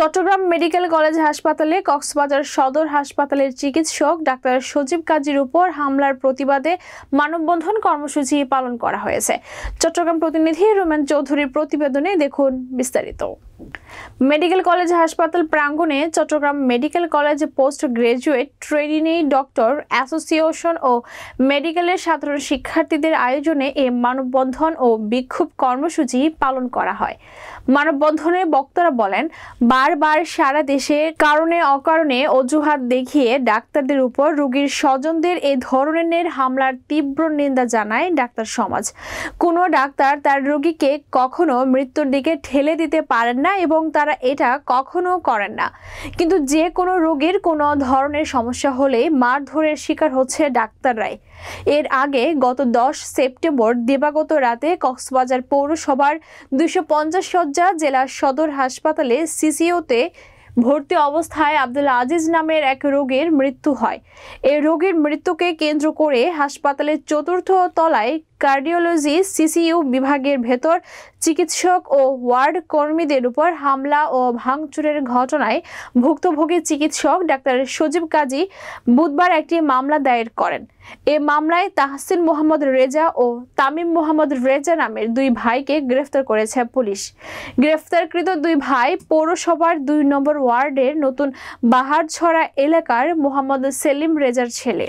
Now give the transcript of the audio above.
Chittagong medical college হাসপাতালে কক্সবাজার সদর হাসপাতালের চিকিৎসক ডাক্তার সজীব কাজীর উপর হামলার প্রতিবাদে মানববন্ধন কর্মসূচি পালন করা হয়েছে চট্টগ্রাম প্রতিনিধি রোমেন চৌধুরীর প্রতিবেদনে দেখুন বিস্তারিত মেডিকেল কলেজ হাসপাতাল প্রাঙ্গণে Chittagong medical college post graduate trainee doctor association ও মেডিকেলের সাধারণ শিক্ষার্থীদের আয়োজনে এ মানববন্ধন ও বিক্ষোভ কর্মসূচি পালন করা হয় মানববন্ধনে বক্তারা বলেন বারবার সারা দেশে কারণে অকারণে অজুহাত দেখিয়ে ডাক্তারদের উপর রোগীর স্বজনদের এ ধরনের হামলার তীব্র নিন্দা জানায় ডাক্তার সমাজ কোনো ডাক্তার তার রোগীকে কখনো মৃত্যুর দিকে ঠেলে দিতে পারেন না এবং এবং তারা এটা কখনো করেন না কিন্তু যে কোনো রোগের কোনো ধরনের সমস্যা হলে মারধরের শিকার হচ্ছে ডাক্তাররাই এর আগে গত দশ সেপ্টেম্বর দিবাগত রাতে কক্সবাজার পৌরসভার দুশো পঞ্চাশ শয্যা জেলা সদর হাসপাতালে সিসিওতে ভর্তি অবস্থায় আব্দুল আজিজ নামের এক রোগীর মৃত্যু হয় এই রোগীর মৃত্যুকে কেন্দ্র করে হাসপাতালের চতুর্থ তলায় কার্ডিওলজি সিসিইউ বিভাগের ভেতর চিকিৎসক ও ওয়ার্ড কর্মীদের উপর হামলা ও ভাঙচুরের ঘটনায় ভুক্তভোগী চিকিৎসক ডাক্তার সজীব কাজী বুধবার একটি মামলা দায়ের করেন এ মামলায় তাহসিন মোহাম্মদ রেজা ও তামিম মোহাম্মদ রেজা নামের দুই ভাইকে গ্রেফতার করেছে পুলিশ গ্রেফতারকৃত দুই ভাই পৌরসভার দুই নম্বর ওয়ার্ডের নতুন বাহারছড়া এলাকার মোহাম্মদ সেলিম রেজার ছেলে